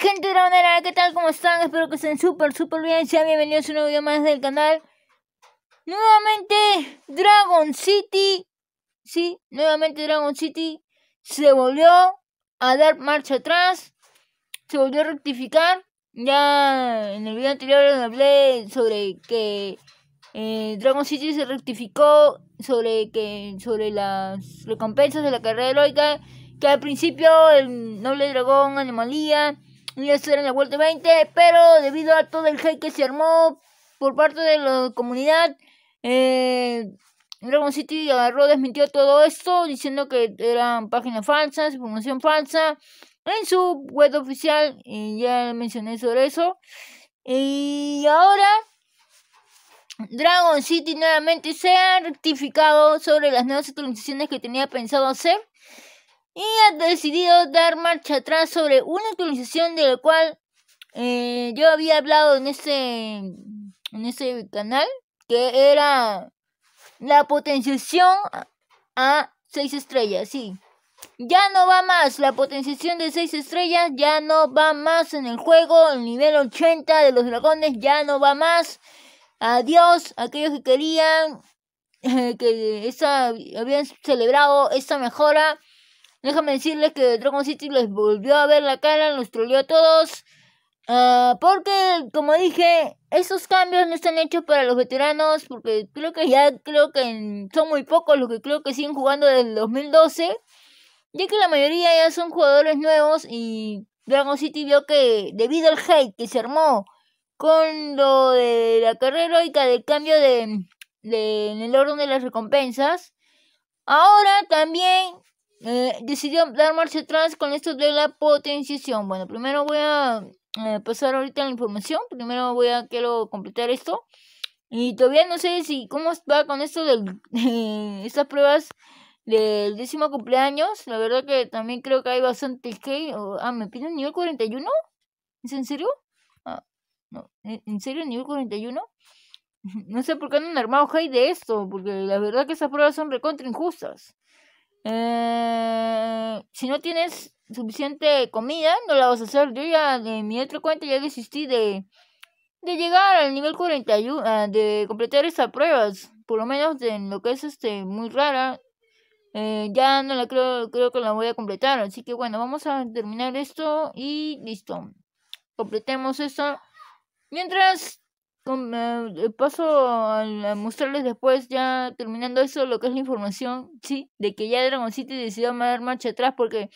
gente de la ¿Qué tal? ¿Cómo están? Espero que estén súper, súper bien. Sean bienvenidos a un nuevo video más del canal. Nuevamente Dragon City. Sí, nuevamente Dragon City se volvió a dar marcha atrás. Se volvió a rectificar. Ya en el video anterior hablé sobre que eh, Dragon City se rectificó sobre que sobre las recompensas de la carrera heroica que al principio el noble dragón, anomalía, y eso era en la vuelta 20, pero debido a todo el hate que se armó por parte de la comunidad, eh, Dragon City agarró, desmintió todo esto, diciendo que eran páginas falsas, información falsa, en su web oficial, y ya mencioné sobre eso. Y ahora, Dragon City nuevamente se ha rectificado sobre las nuevas actualizaciones que tenía pensado hacer y ha decidido dar marcha atrás sobre una utilización de la cual eh, yo había hablado en ese en ese canal, que era la potenciación a 6 estrellas, sí. Ya no va más, la potenciación de 6 estrellas ya no va más en el juego, el nivel 80 de los dragones ya no va más. Adiós, aquellos que querían que esa, habían celebrado esta mejora. Déjame decirles que Dragon City les volvió a ver la cara, los troleó a todos. Ah, porque, como dije, esos cambios no están hechos para los veteranos, porque creo que ya creo que son muy pocos los que creo que siguen jugando desde el 2012, ya que la mayoría ya son jugadores nuevos y Dragon City vio que debido al hate que se armó con lo de la carrera heroica del cambio de en el orden de las recompensas, ahora también eh, decidió dar marcha atrás con esto de la potenciación. Bueno, primero voy a eh, pasar ahorita la información. Primero voy a quiero completar esto. Y todavía no sé si cómo va con esto de estas pruebas del décimo cumpleaños. La verdad que también creo que hay bastante que... ah, ¿me piden nivel 41? ¿Es en serio? Ah, no. ¿En serio nivel 41? no sé por qué no han armado hay de esto, porque la verdad que esas pruebas son recontra injustas. Eh, si no tienes suficiente comida, no la vas a hacer. Yo ya de mi otra cuenta ya desistí de, de llegar al nivel 41, ah, de completar estas pruebas, por lo menos en lo que es este muy rara. Eh, ya no la creo, creo que la voy a completar. Así que bueno, vamos a terminar esto y listo. Completemos esto. Mientras Ah, eh, paso a, mostrarles después, ya terminando eso, lo que es la información, sí, de que ya Dragon City decidió dar marcha atrás porque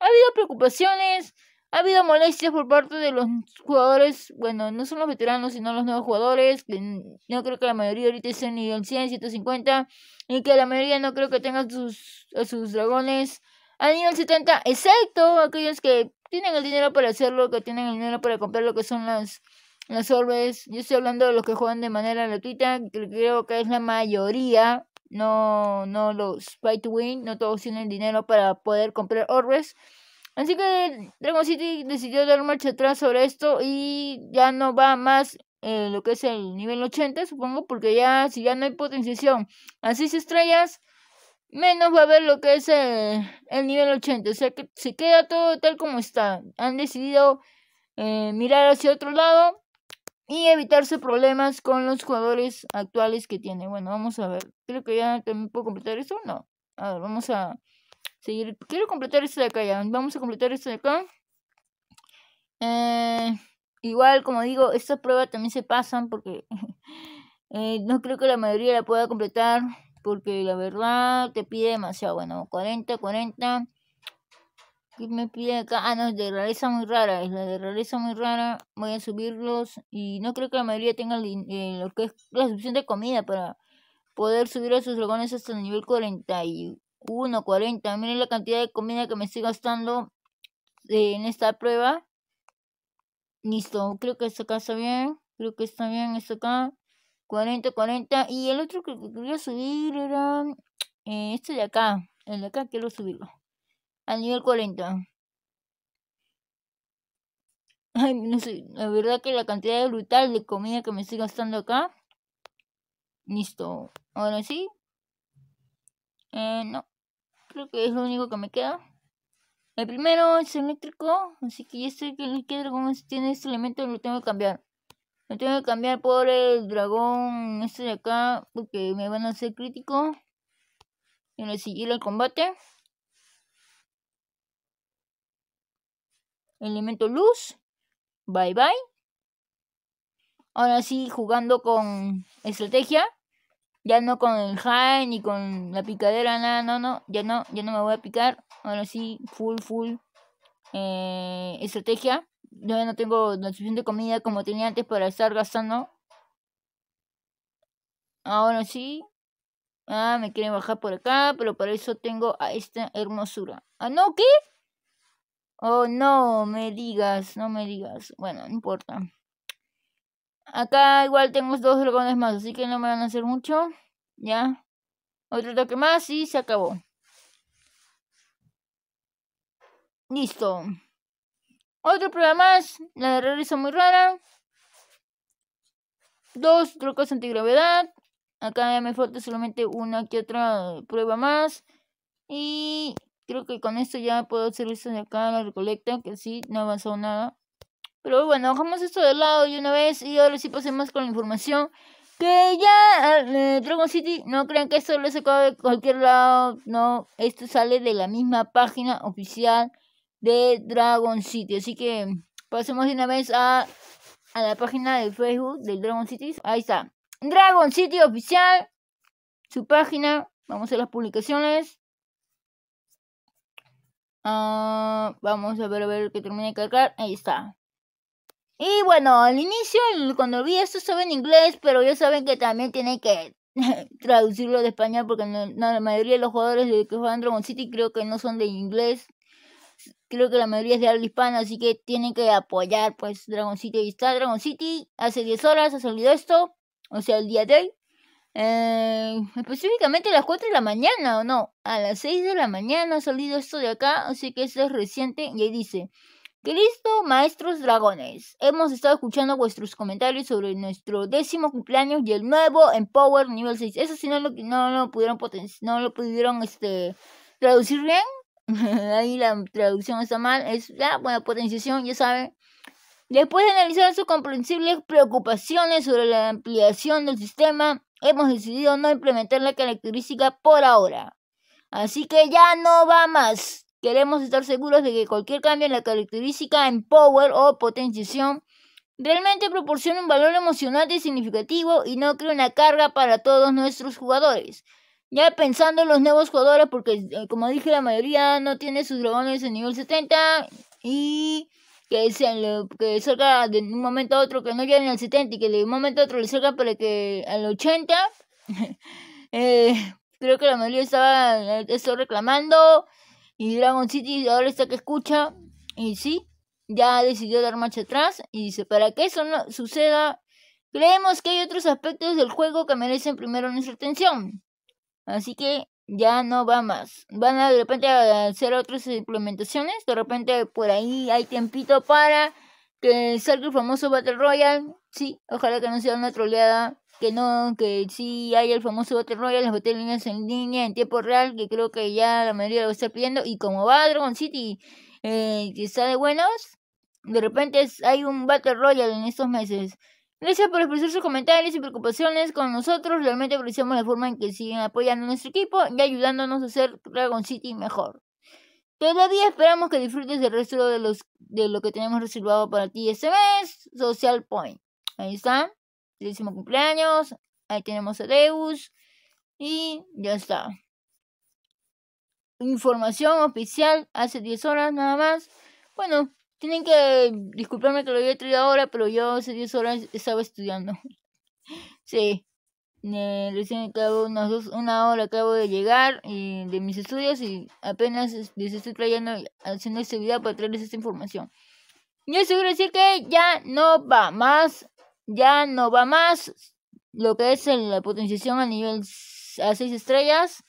ha habido preocupaciones, ha habido molestias por parte de los jugadores, bueno, no son los veteranos, sino los nuevos jugadores, que no creo que la mayoría ahorita estén nivel 100, 150, y que la mayoría no creo que tengan sus, a sus dragones a nivel 70, excepto aquellos que tienen el dinero para hacerlo, que tienen el dinero para comprar lo que son las las Orbes, yo estoy hablando de los que juegan de manera gratuita, creo que es la mayoría, no, no los Fight to win, no todos tienen dinero para poder comprar orbes. Así que Dragon City decidió dar marcha atrás sobre esto y ya no va más eh, lo que es el nivel 80, supongo, porque ya si ya no hay potenciación a 6 estrellas, menos va a haber lo que es eh, el, nivel 80. O sea que se queda todo tal como está. Han decidido eh, mirar hacia otro lado y evitarse problemas con los jugadores actuales que tiene. Bueno, vamos a ver. Creo que ya también puedo completar esto. No. A ver, vamos a seguir. Quiero completar esto de acá ya. Vamos a completar esto de acá. Eh, igual, como digo, estas pruebas también se pasan porque eh, no creo que la mayoría la pueda completar. Porque la verdad te pide demasiado. Bueno, 40, 40 que me pide acá? Ah, no, de realeza muy rara. Es la de rareza muy rara. Voy a subirlos. Y no creo que la mayoría tenga eh, lo que es la suficiente comida para poder subir a sus dragones hasta el nivel 41, 40. Miren la cantidad de comida que me estoy gastando eh, en esta prueba. Listo, creo que esto acá está bien. Creo que está bien esto acá. 40, 40. Y el otro que quería subir era eh, este de acá. El de acá quiero subirlo al nivel 40. Ay, no sé, la verdad que la cantidad brutal de comida que me estoy gastando acá. Listo. Ahora sí. Eh, no. Creo que es lo único que me queda. El primero es eléctrico, así que ya sé que el dragón tiene este elemento lo tengo que cambiar. Lo tengo que cambiar por el dragón este de acá, porque me van a hacer crítico. Y ahora seguiré el combate. Elemento luz. Bye bye. Ahora sí, jugando con estrategia. Ya no con el high ni con la picadera, nada, no, no. Ya no, ya no me voy a picar. Ahora sí, full, full eh, estrategia. Yo ya no tengo la suficiente comida como tenía antes para estar gastando. Ahora sí. Ah, me quieren bajar por acá, pero para eso tengo a esta hermosura. Ah, no, ¿qué? Oh, no me digas, no me digas. Bueno, no importa. Acá igual tengo dos dragones más, así que no me van a hacer mucho. Ya. Otro toque más y se acabó. Listo. Otro prueba más. La de regreso muy rara. Dos trucos antigravedad. Acá me falta solamente una que otra prueba más. Y Creo que con esto ya puedo esto de acá la recolecta, que sí, no avanzó nada. Pero bueno, dejamos esto de lado de una vez y ahora sí pasemos con la información. Que ya eh, Dragon City, no crean que esto lo he sacado de cualquier lado, no, esto sale de la misma página oficial de Dragon City. Así que pasemos de una vez a, a la página de Facebook del Dragon City. Ahí está. Dragon City oficial. Su página. Vamos a las publicaciones. Uh, vamos a ver, a ver que termine de cargar. Ahí está. Y bueno, al inicio, cuando vi esto, estaba en inglés, pero ya saben que también tiene que traducirlo de español porque no, la mayoría de los jugadores de que juegan Dragon City creo que no son de inglés. Creo que la mayoría es de habla hispana, así que tienen que apoyar pues Dragon City. Ahí está Dragon City, hace 10 horas ha salido esto, o sea, el día de hoy. Eh, específicamente a las 4 de la mañana, ¿o no? A las 6 de la mañana ha salido esto de acá, así que esto es reciente. Y ahí dice, Cristo maestros dragones. Hemos estado escuchando vuestros comentarios sobre nuestro décimo cumpleaños y el nuevo Empower nivel 6. Eso sí no lo, no, no pudieron no lo pudieron este, traducir bien. ahí la traducción está mal. Es la buena potenciación, ya saben. Después de analizar sus comprensibles preocupaciones sobre la ampliación del sistema, hemos decidido no implementar la característica por ahora. Así que ya no va más. Queremos estar seguros de que cualquier cambio en la característica en power o potenciación realmente proporciona un valor emocional y significativo y no crea una carga para todos nuestros jugadores. Ya pensando en los nuevos jugadores, porque eh, como dije, la mayoría no tiene sus dragones en nivel 70 y que, se lo que salga de un momento a otro, que no en el 70 y que de un momento a otro le salga para que al 80, eh, creo que la mayoría estaba reclamando y Dragon City ahora está que escucha y sí, ya decidió dar marcha atrás y dice, para que eso no suceda, creemos que hay otros aspectos del juego que merecen primero nuestra atención. Así que ya no va más. Van a de repente a hacer otras implementaciones, de repente por ahí hay tiempito para que salga el famoso Battle Royale, sí, ojalá que no sea una troleada, que no, que sí hay el famoso Battle Royale, las botellines en línea, en tiempo real, que creo que ya la mayoría lo está pidiendo, y como va Dragon City, eh, que está de buenos, de repente hay un Battle Royale en estos meses. Gracias por expresar sus comentarios y preocupaciones con nosotros. Realmente apreciamos la forma en que siguen apoyando a nuestro equipo y ayudándonos a hacer Dragon City mejor. Todavía esperamos que disfrutes del resto de, los, de lo que tenemos reservado para ti este mes. Social Point. Ahí está. Décimo cumpleaños. Ahí tenemos a Deus. Y ya está. Información oficial hace 10 horas nada más. Bueno, tienen que disculparme que lo había traído ahora, pero yo hace 10 horas estaba estudiando. Sí. recién acabo una hora acabo de llegar de mis estudios y apenas les estoy trayendo, haciendo este video para traerles esta información. Yo seguro decir que ya no va más, ya no va más lo que es la potenciación a nivel a 6 estrellas,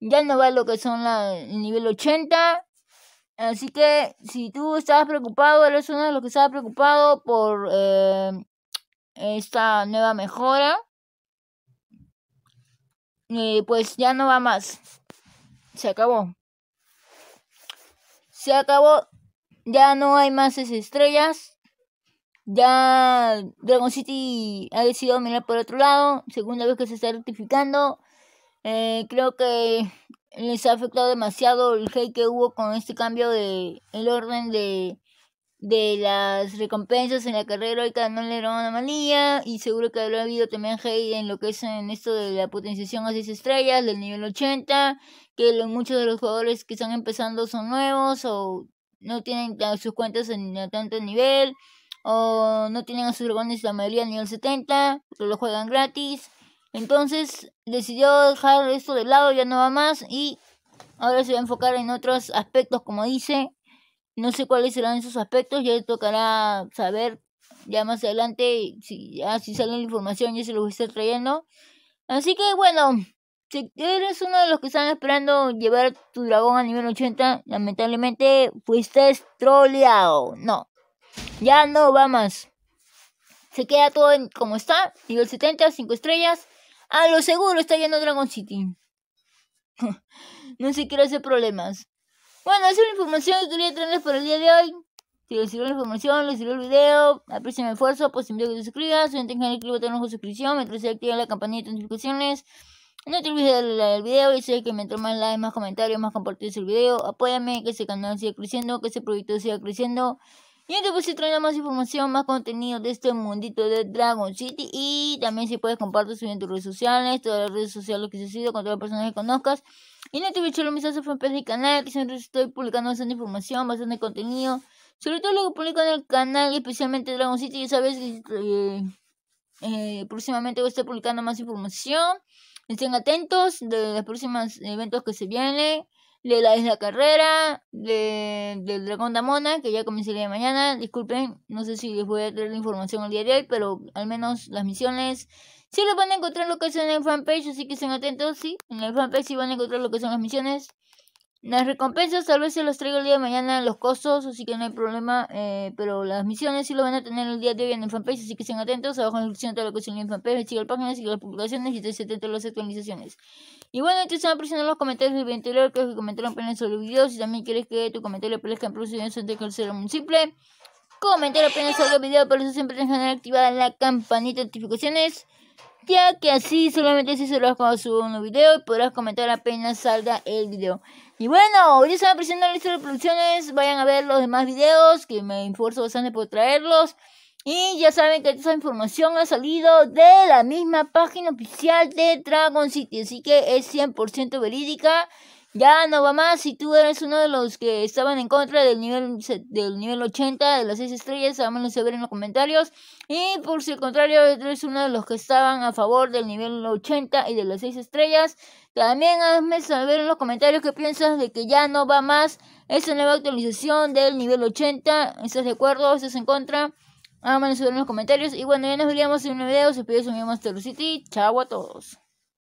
ya no va lo que son el nivel 80, Así que si tú estabas preocupado, eres uno de los que estaba preocupado por eh, esta nueva mejora, eh, pues ya no va más. Se acabó. Se acabó. Ya no hay más estrellas. Ya Dragon City ha decidido mirar por otro lado. Segunda vez que se está rectificando. Eh, creo que les ha afectado demasiado el hate que hubo con este cambio de el orden de, de las recompensas en la carrera heroica no le dieron y seguro que habrá habido también hate en lo que es en esto de la potenciación a 6 estrellas del nivel 80 que muchos de los jugadores que están empezando son nuevos o no tienen sus cuentas en tanto nivel o no tienen a sus dragones la mayoría a nivel 70 pero lo juegan gratis entonces decidió dejar esto de lado, ya no va más y ahora se va a enfocar en otros aspectos, como dice. No sé cuáles serán esos aspectos, ya tocará saber ya más adelante, si, ya, si sale la información, ya se los voy a estar trayendo. Así que bueno, si eres uno de los que están esperando llevar tu dragón a nivel 80, lamentablemente fuiste troleado. No, ya no va más. Se queda todo como está, nivel 70, 5 estrellas. A lo seguro está yendo Dragon City. no se quiere hacer problemas. Bueno, esa es la información que quería traerles para el día de hoy. Si les sirvió la información, les sirvió el video, aprecien el esfuerzo, pues invito a que te suscribas, te el clic botón de suscripción, mientras se activa la campanita de notificaciones. No te olvides de darle like al video y sé que me entró más likes, más comentarios, más compartidos el video. Apóyame que ese canal siga creciendo, que ese proyecto siga creciendo. Y en este, que pues, más información, más contenido de este mundito de Dragon City. Y también si puedes compartir en tus redes sociales, todas las redes sociales que se sido con todas las personas que conozcas. Y no te olvides de hacer fanpage del canal, que siempre estoy publicando bastante información, bastante contenido. Sobre todo lo que publico en el canal, especialmente Dragon City. Ya sabes que eh, eh, próximamente voy a estar publicando más información. Estén atentos de los próximos eventos que se vienen de la Carrera, de, del Dragón Damona, que ya comenzaría mañana. Disculpen, no sé si les voy a traer la información al día de hoy, pero al menos las misiones sí les van a encontrar lo que son en el fanpage, así que estén atentos, sí. En el fanpage sí van a encontrar lo que son las misiones. Las recompensas tal vez se las traigo el día de mañana los costos, así que no hay problema. Eh, pero las misiones sí lo van a tener el día de hoy en el fanpage, así que estén atentos. Abajo en la descripción de la cuestión en el fanpage, sigue el página, sigue las publicaciones y estén atentos a las actualizaciones. Y bueno, entonces van presionar los comentarios del video anterior, que comentaron apenas sobre el video Si también quieres que tu comentario aparezca en procedimientos antes que muy simple, comentar apenas sobre el video, por eso siempre tengan que activada la campanita de notificaciones ya que así solamente si se lo cuando subo un nuevo video y podrás comentar apenas salga el video. Y bueno, yo estaba presionando la lista de producciones Vayan a ver los demás videos que me esfuerzo bastante por traerlos. Y ya saben que esta información ha salido de la misma página oficial de Dragon City, así que es 100% verídica. Ya no va más, si tú eres uno de los que estaban en contra del nivel, del nivel 80 de las 6 estrellas, háganlo saber en los comentarios. Y por si el contrario, eres uno de los que estaban a favor del nivel 80 y de las 6 estrellas, también hazme saber en los comentarios qué piensas de que ya no va más esa nueva actualización del nivel 80. ¿Estás de acuerdo? ¿Estás en contra? Háganme saber en los comentarios. Y bueno, ya nos veríamos en un nuevo video. Se pide su amigo Master City. Chao a todos.